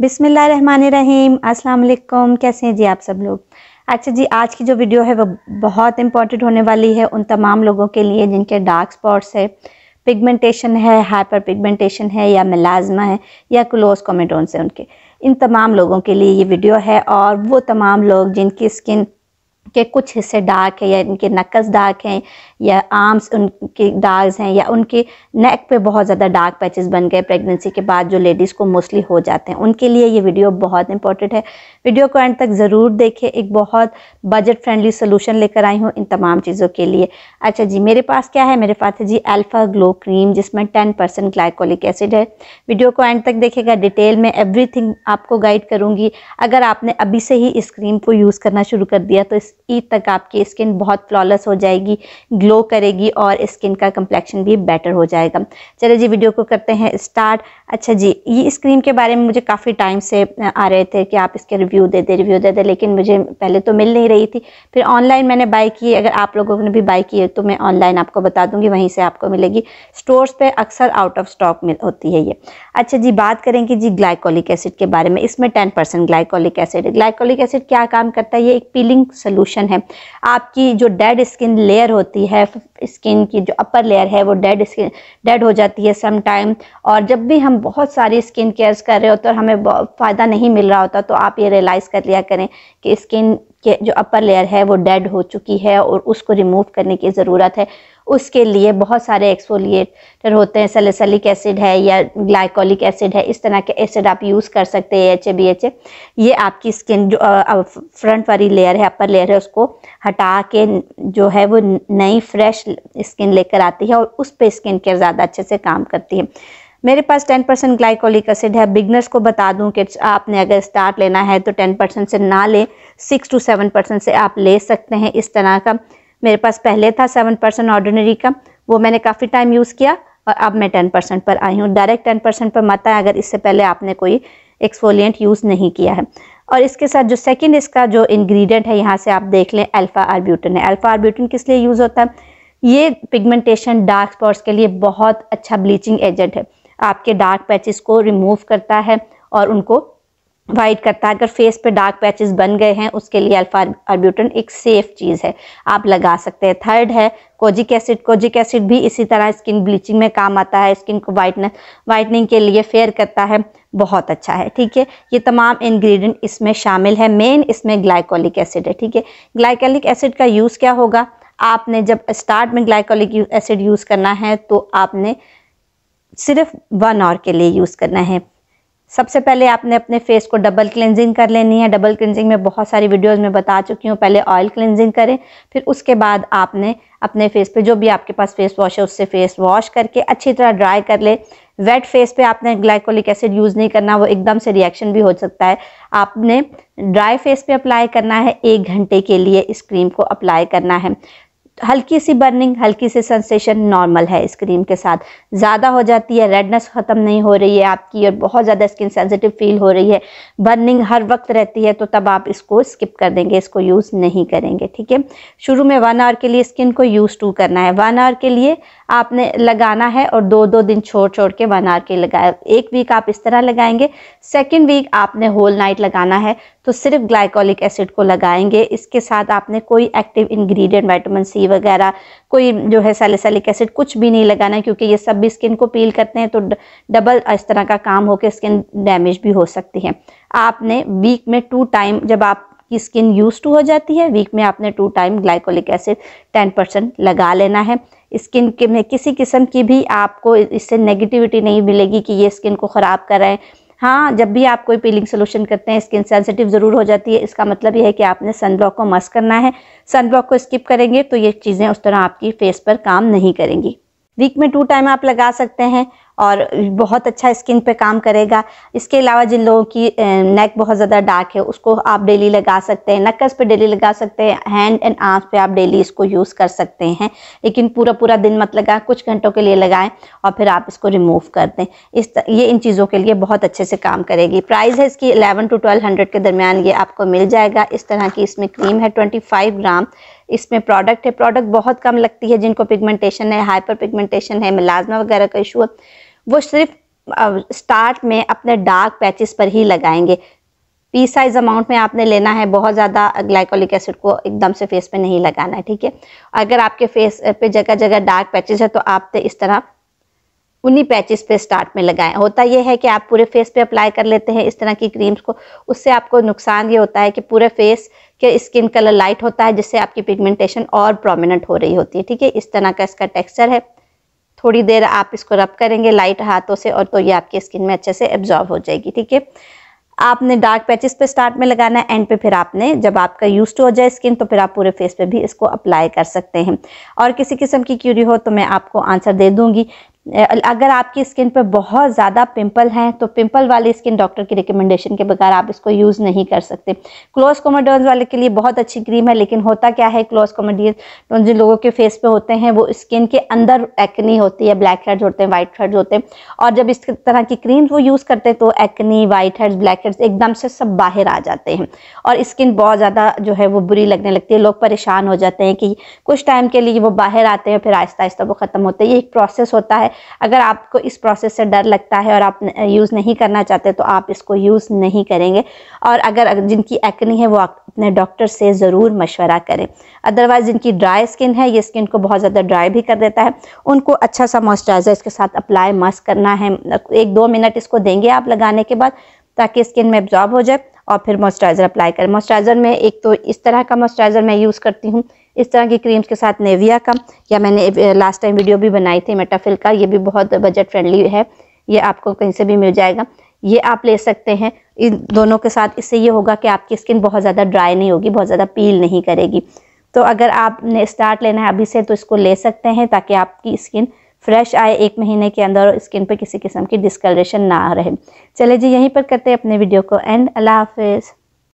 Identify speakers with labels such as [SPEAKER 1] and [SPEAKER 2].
[SPEAKER 1] बिसमीम अस्सलाम कैसे हैं जी आप सब लोग अच्छा जी आज की जो वीडियो है वो बहुत इंपॉर्टेंट होने वाली है उन तमाम लोगों के लिए जिनके डार्क स्पॉट्स है पिगमेंटेशन है हाइपर पिगमेंटेशन है या मिलाजमा है या क्लोज कॉमेडोन से उनके इन तमाम लोगों के लिए ये वीडियो है और वो तमाम लोग जिनकी स्किन के कुछ हिस्से डार्क हैं या इनके नकस डार्क हैं या आर्म्स उनके डार्क हैं या उनके नेक पे बहुत ज़्यादा डार्क पैचेस बन गए प्रेगनेंसी के बाद जो लेडीज़ को मोस्टली हो जाते हैं उनके लिए ये वीडियो बहुत इंपॉर्टेंट है वीडियो को एंड तक ज़रूर देखें एक बहुत बजट फ्रेंडली सोलूशन लेकर आई हूँ इन तमाम चीज़ों के लिए अच्छा जी मेरे पास क्या है मेरे पास है जी एल्फ़ा ग्लो क्रीम जिसमें टेन परसेंट ग्लाइकोलिक एसिड है वीडियो को एंड तक देखेगा डिटेल में एवरी आपको गाइड करूँगी अगर आपने अभी से ही इस क्रीम को यूज़ करना शुरू कर दिया तो इस ईद तक आपकी स्किन बहुत फ्लॉलेस हो जाएगी ग्लो करेगी और स्किन का कम्प्लेक्शन भी बेटर हो जाएगा चले जी वीडियो को करते हैं स्टार्ट अच्छा जी ये इस क्रीम के बारे में मुझे काफ़ी टाइम से आ रहे थे कि आप इसके रिव्यू दे दे रिव्यू दे दे लेकिन मुझे पहले तो मिल नहीं रही थी फिर ऑनलाइन मैंने बाई की अगर आप लोगों ने भी बाई की है तो मैं ऑनलाइन आपको बता दूंगी वहीं से आपको मिलेगी स्टोर्स पे अक्सर आउट ऑफ स्टॉक होती है ये अच्छा जी बात करेंगे जी ग्लाइकोलिक एसिड के बारे में इसमें ten glycolic acid glycolic acid क्या काम करता है ये एक पीलिंग सोल्यूशन सोल्यूशन है आपकी जो डेड स्किन लेयर होती है स्किन की जो अपर लेयर है वो डेड स्किन डेड हो जाती है सम टाइम और जब भी हम बहुत सारी स्किन केयर्स कर रहे होते और हमें फ़ायदा नहीं मिल रहा होता तो आप ये रियलाइज़ कर लिया करें कि स्किन के जो अपर लेयर है वो डेड हो चुकी है और उसको रिमूव करने की ज़रूरत है उसके लिए बहुत सारे एक्सफोलिएटर होते हैं सेलेसलिक एसिड है या ग्लाइकोलिक एसिड है इस तरह के एसिड आप यूज़ कर सकते हैं H A B H A ये आपकी स्किन जो फ्रंट वाली लेयर है अपर लेयर है उसको हटा के जो है वो नई फ्रेश स्किन लेकर आती है और उस पर स्किन केयर ज़्यादा अच्छे से काम करती है मेरे पास 10 परसेंट ग्लाइकोलिक एसिड है बिगनर्स को बता दूं कि आपने अगर स्टार्ट लेना है तो 10 परसेंट से ना लें 6 टू 7 परसेंट से आप ले सकते हैं इस तरह का मेरे पास पहले था सेवन परसेंट ऑर्डिनरी का वो मैंने काफ़ी टाइम यूज़ किया और अब मैं टेन परसेंट पर आई हूँ डायरेक्ट टेन परसेंट पर मत आए अगर इससे पहले आपने कोई एक्सफोलियंट यूज़ नहीं किया है और इसके साथ जो सेकेंड इसका जो इन्ग्रीडियंट है यहाँ से आप देख लें अल्फ़ा आरब्यूटन है अल्फ़ा आरब्यूटन किस लिए यूज़ होता है ये पिगमेंटेशन डार्क स्पॉट्स के लिए बहुत अच्छा ब्लीचिंग एजेंट है आपके डार्क पैचेस को रिमूव करता है और उनको वाइट करता है अगर फेस पे डार्क पैचेस बन गए हैं उसके लिए अल्फा अर्ब्यूटन एक सेफ चीज़ है आप लगा सकते हैं थर्ड है कोजिक एसिड कोजिक एसिड भी इसी तरह स्किन ब्लीचिंग में काम आता है स्किन को वाइटन वाइटनिंग के लिए फेयर करता है बहुत अच्छा है ठीक है ये तमाम इंग्रेडिएंट इसमें शामिल है मेन इसमें ग्लाइकोलिक एसिड है ठीक है ग्लाइकोलिक एसिड का यूज़ क्या होगा आपने जब स्टार्ट में ग्लाइकोलिक एसिड यूज़ करना है तो आपने सिर्फ वन आवर के लिए यूज़ करना है सबसे पहले आपने अपने फेस को डबल क्लेंजिंग कर लेनी है डबल क्लेंजिंग में बहुत सारी वीडियोस में बता चुकी हूँ पहले ऑयल क्लेंजिंग करें फिर उसके बाद आपने अपने फेस पे जो भी आपके पास फेस वॉश है उससे फेस वॉश करके अच्छी तरह ड्राई कर ले वेट फेस पे आपने ग्लाइकोलिक एसिड यूज़ नहीं करना वो एकदम से रिएक्शन भी हो सकता है आपने ड्राई फेस पे अप्लाई करना है एक घंटे के लिए इस क्रीम को अप्लाई करना है हल्की सी बर्निंग हल्की सी सेंसेशन नॉर्मल है इस क्रीम के साथ ज़्यादा हो जाती है रेडनेस ख़त्म नहीं हो रही है आपकी और बहुत ज़्यादा स्किन सेंसिटिव फील हो रही है बर्निंग हर वक्त रहती है तो तब आप इसको स्किप कर देंगे इसको यूज़ नहीं करेंगे ठीक है शुरू में वन आवर के लिए स्किन को यूज़ टू करना है वन आवर के लिए आपने लगाना है और दो दो दिन छोड़ छोड़ के वन आवर के लगाए एक वीक आप इस तरह लगाएंगे सेकेंड वीक आपने होल नाइट लगाना है तो सिर्फ ग्लाइकोलिक एसिड को लगाएंगे इसके साथ आपने कोई एक्टिव इंग्रेडिएंट वाइटामिन सी वगैरह कोई जो है सैलिसलिक एसिड कुछ भी नहीं लगाना क्योंकि ये सब भी स्किन को पील करते हैं तो डबल इस तरह का काम होकर स्किन डैमेज भी हो सकती है आपने वीक में टू टाइम जब आप स्किन यूज टू हो जाती है वीक में आपने two time glycolic acid ten percent लगा लेना है स्किन के में किसी किस्म की भी आपको इससे नेगेटिविटी नहीं मिलेगी कि ये स्किन को ख़राब कर रहे हैं हाँ जब भी आप कोई पीलिंग सोल्यूशन करते हैं स्किन सेंसिटिव ज़रूर हो जाती है इसका मतलब यह है कि आपने सनब्लॉक को मस्क करना है सनब्लॉक को स्किप करेंगे तो ये चीज़ें उस तरह आपकी फेस पर काम नहीं करेंगी वीक में टू टाइम आप लगा सकते हैं और बहुत अच्छा स्किन पे काम करेगा इसके अलावा जिन लोगों की नेक बहुत ज़्यादा डार्क है उसको आप डेली लगा सकते हैं नक्स पे डेली लगा सकते हैं हैंड एंड आर्म्स पे आप डेली इसको यूज़ कर सकते हैं लेकिन पूरा पूरा दिन मत लगाएं कुछ घंटों के लिए लगाएं और फिर आप इसको रिमूव कर दें इस त, ये इन चीज़ों के लिए बहुत अच्छे से काम करेगी प्राइज है इसकी एलेवन टू ट्वेल्व हंड्रेड के दरमियान ये आपको मिल जाएगा इस तरह की इसमें क्रीम है ट्वेंटी फाइव ग्राम इसमें प्रोडक्ट है प्रोडक्ट बहुत कम लगती है जिनको पिगमेंटेशन है हाइपर पिगमेंटेशन है मिलाजमा वगैरह का इशू है वो सिर्फ स्टार्ट में अपने डार्क पैचेस पर ही लगाएंगे पी साइज अमाउंट में आपने लेना है बहुत ज़्यादा ग्लाइकोलिक एसिड को एकदम से फेस पे नहीं लगाना है ठीक है अगर आपके फेस पे जगह जगह डार्क पैचेस है तो आप इस तरह उन्हीं पैचेस पे स्टार्ट में लगाएं होता यह है कि आप पूरे फेस पे अप्लाई कर लेते हैं इस तरह की क्रीम्स को उससे आपको नुकसान ये होता है कि पूरे फेस के स्किन कलर लाइट होता है जिससे आपकी पिगमेंटेशन और प्रोमिनेंट हो रही होती है ठीक है इस तरह का इसका टेक्स्चर है थोड़ी देर आप इसको रब करेंगे लाइट हाथों से और तो ये आपकी स्किन में अच्छे से एब्जॉर्ब हो जाएगी ठीक है आपने डार्क पैचेस पे स्टार्ट में लगाना है एंड पे फिर आपने जब आपका यूज हो जाए स्किन तो फिर आप पूरे फेस पे भी इसको अप्लाई कर सकते हैं और किसी किस्म की क्यूरी हो तो मैं आपको आंसर दे दूंगी अगर आपकी स्किन पर बहुत ज़्यादा पिंपल हैं तो पिंपल वाली स्किन डॉक्टर की रिकमेंडेशन के बगैर आप इसको यूज़ नहीं कर सकते क्लोज कोमोडोन्स वाले के लिए बहुत अच्छी क्रीम है लेकिन होता क्या है क्लोज कोमोडोन्स जिन लोगों के फेस पे होते हैं वो स्किन के अंदर एक्नी होती है ब्लैक हेड्स होते हैं वाइट हेड्स होते हैं और जब इस तरह की क्रीम वो यूज़ करते हैं तो acne whiteheads blackheads एकदम से सब बाहर आ जाते हैं और स्किन बहुत ज़्यादा जो है वो बुरी लगने लगती है लोग परेशान हो जाते हैं कि कुछ टाइम के लिए वो बाहर आते हैं फिर आहिस्ता आहिस्ता वो ख़त्म होते हैं ये एक प्रोसेस होता है अगर आपको इस प्रोसेस से डर लगता है और आप यूज़ नहीं करना चाहते तो आप इसको यूज़ नहीं करेंगे और अगर जिनकी एक्नी है वो अपने डॉक्टर से ज़रूर मशवरा करें अदरवाइज़ जिनकी ड्राई स्किन है ये स्किन को बहुत ज़्यादा ड्राई भी कर देता है उनको अच्छा सा मॉइस्चराइज़र इसके साथ अप्लाई मस्क करना है एक दो मिनट इसको देंगे आप लगाने के बाद ताकि स्किन में एब्जॉर्ब हो जाए और फिर मॉइस्चराइज़र अप्लाई करें मॉइस्चराइज़र में एक तो इस तरह का मॉइस्चराइज़र मैं यूज़ करती हूँ इस तरह की क्रीम्स के साथ नेविया का या मैंने लास्ट टाइम वीडियो भी बनाई थी मेटाफिल का ये भी बहुत बजट फ्रेंडली है ये आपको कहीं से भी मिल जाएगा ये आप ले सकते हैं इन दोनों के साथ इससे ये होगा कि आपकी स्किन बहुत ज़्यादा ड्राई नहीं होगी बहुत ज़्यादा पील नहीं करेगी तो अगर आपने स्टार्ट लेना है अभी से तो इसको ले सकते हैं ताकि आपकी स्किन फ्रेश आए एक महीने के अंदर और स्किन पर किसी किस्म की डिस्कलरेशन ना रहे चले जी यहीं पर करते हैं अपने वीडियो को एंड अल्लाह हाफिज़